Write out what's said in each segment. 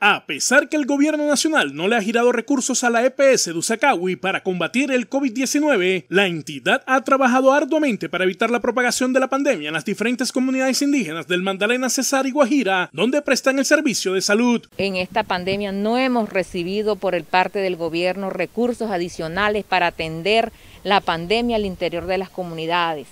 A pesar que el gobierno nacional no le ha girado recursos a la EPS de Usakawi para combatir el COVID-19, la entidad ha trabajado arduamente para evitar la propagación de la pandemia en las diferentes comunidades indígenas del Mandalena, Cesar y Guajira, donde prestan el servicio de salud. En esta pandemia no hemos recibido por el parte del gobierno recursos adicionales para atender la pandemia al interior de las comunidades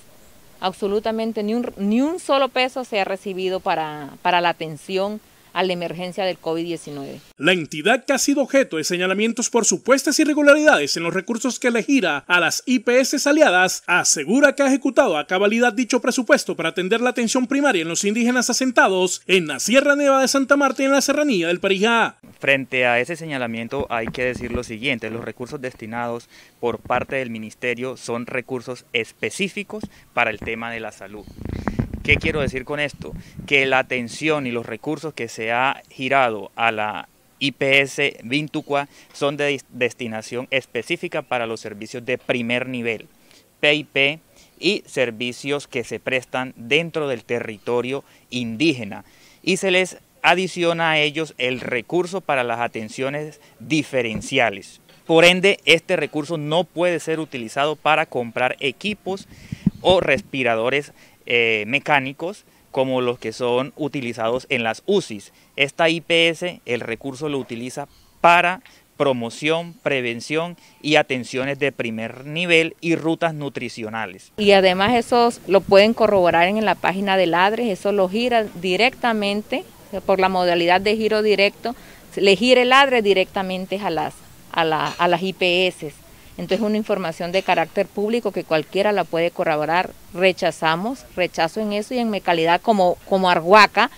absolutamente ni un, solo peso se ha recibido para, para la atención a la emergencia del COVID-19. La entidad que ha sido objeto de señalamientos por supuestas irregularidades en los recursos que le gira a las IPS aliadas asegura que ha ejecutado a cabalidad dicho presupuesto para atender la atención primaria en los indígenas asentados en la Sierra Neva de Santa Marta y en la Serranía del Parijá. Frente a ese señalamiento hay que decir lo siguiente, los recursos destinados por parte del Ministerio son recursos específicos para el tema de la salud. ¿Qué quiero decir con esto? Que la atención y los recursos que se ha girado a la IPS Vintuqua son de destinación específica para los servicios de primer nivel, PIP y servicios que se prestan dentro del territorio indígena. Y se les adiciona a ellos el recurso para las atenciones diferenciales. Por ende, este recurso no puede ser utilizado para comprar equipos o respiradores eh, mecánicos como los que son utilizados en las UCIs. Esta IPS, el recurso lo utiliza para promoción, prevención y atenciones de primer nivel y rutas nutricionales. Y además eso lo pueden corroborar en la página de Ladres, eso lo gira directamente por la modalidad de giro directo, le gira el ADRES directamente a las, a, a las IPS. Entonces una información de carácter público que cualquiera la puede corroborar, rechazamos, rechazo en eso y en mi calidad como, como Arhuaca,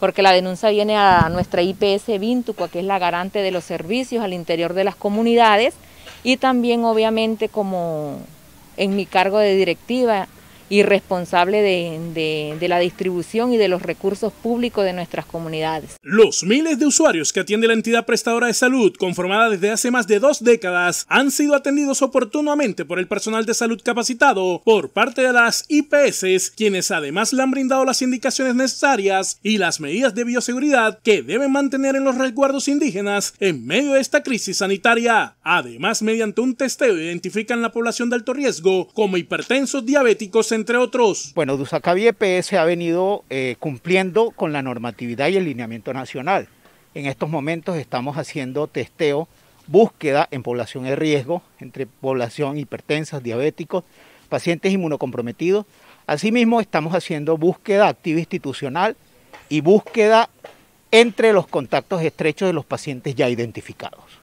porque la denuncia viene a nuestra IPS Vintuco, que es la garante de los servicios al interior de las comunidades, y también obviamente como en mi cargo de directiva y responsable de, de, la distribución y de los recursos públicos de nuestras comunidades. Los miles de usuarios que atiende la entidad prestadora de salud, conformada desde hace más de dos décadas, han sido atendidos oportunamente por el personal de salud capacitado por parte de las IPS, quienes además le han brindado las indicaciones necesarias y las medidas de bioseguridad que deben mantener en los resguardos indígenas en medio de esta crisis sanitaria. Además, mediante un testeo identifican la población de alto riesgo como hipertensos, diabéticos, en entre otros? Bueno, Dusacavi EPS ha venido eh, cumpliendo con la normatividad y el lineamiento nacional. En estos momentos estamos haciendo testeo, búsqueda en población de riesgo, entre población hipertensas, diabéticos, pacientes inmunocomprometidos. Asimismo, estamos haciendo búsqueda activa institucional y búsqueda entre los contactos estrechos de los pacientes ya identificados.